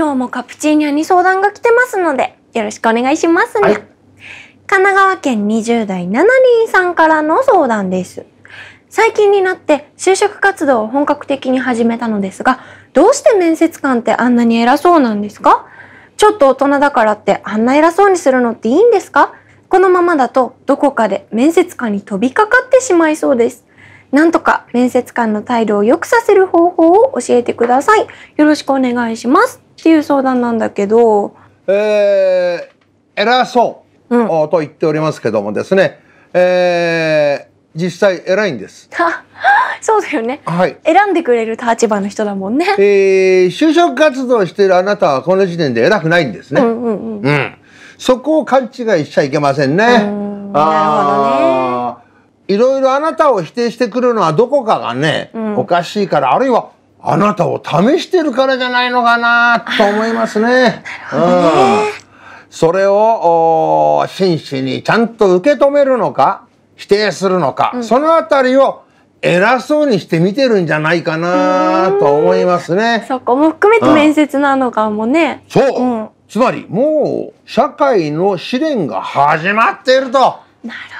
今日もカプチーニャに相談が来てますので、よろしくお願いしますね。はい、神奈川県20代7人さんからの相談です。最近になって就職活動を本格的に始めたのですが、どうして面接官ってあんなに偉そうなんですかちょっと大人だからってあんな偉そうにするのっていいんですかこのままだとどこかで面接官に飛びかかってしまいそうです。なんとか面接官の態度を良くさせる方法を教えてください。よろしくお願いします。っていう相談なんだけど。えー、偉そう、うん、と言っておりますけどもですね、えー、実際偉いんです。そうだよね、はい。選んでくれる立場の人だもんね。えー、就職活動しているあなたはこの時点で偉くないんですね。うんうんうん。うん、そこを勘違いしちゃいけませんね。んなるほどね。いろいろあなたを否定してくるのはどこかがね、うん、おかしいから、あるいはあなたを試してるからじゃないのかなと思いますね。うんそれを真摯にちゃんと受け止めるのか否定するのか、うん、そのあたりを偉そうにして見てるんじゃないかなと思いますね。そこも含めて面接なのかもね。うん、そう、うん、つまりもう社会の試練が始まっていると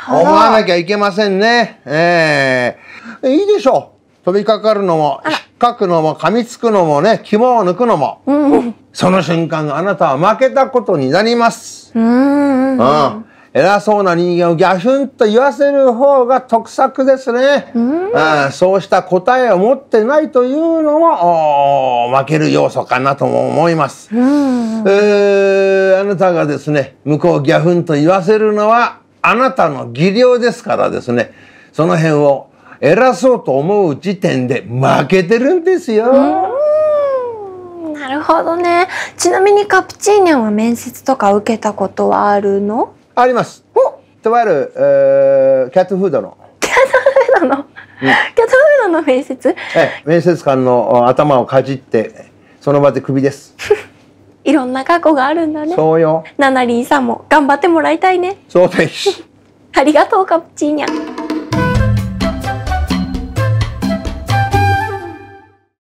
思わなきゃいけませんね。えー、いいでしょう。飛びかかるのも書くのも噛みつくのもね肝を抜くのも、うん、その瞬間あなたは負けたことになります。うん、うん偉そうな人間をギャフンと言わせる方が得策ですね。うんそうした答えを持ってないというのも負ける要素かなとも思います。うんえー、あなたがですね、向こうギャフンと言わせるのはあなたの技量ですからですね、その辺を偉そうと思う時点で負けてるんですよ。なるほどね。ちなみにカプチーニャは面接とか受けたことはあるのあります。とある、えー、キャットフードの。キャットフードの、うん、キャットフードの面接え面接官の頭をかじって、その場で首です。いろんな過去があるんだね。そうよ。ナナリーさんも頑張ってもらいたいね。そうです。ありがとう、カプチーニャ。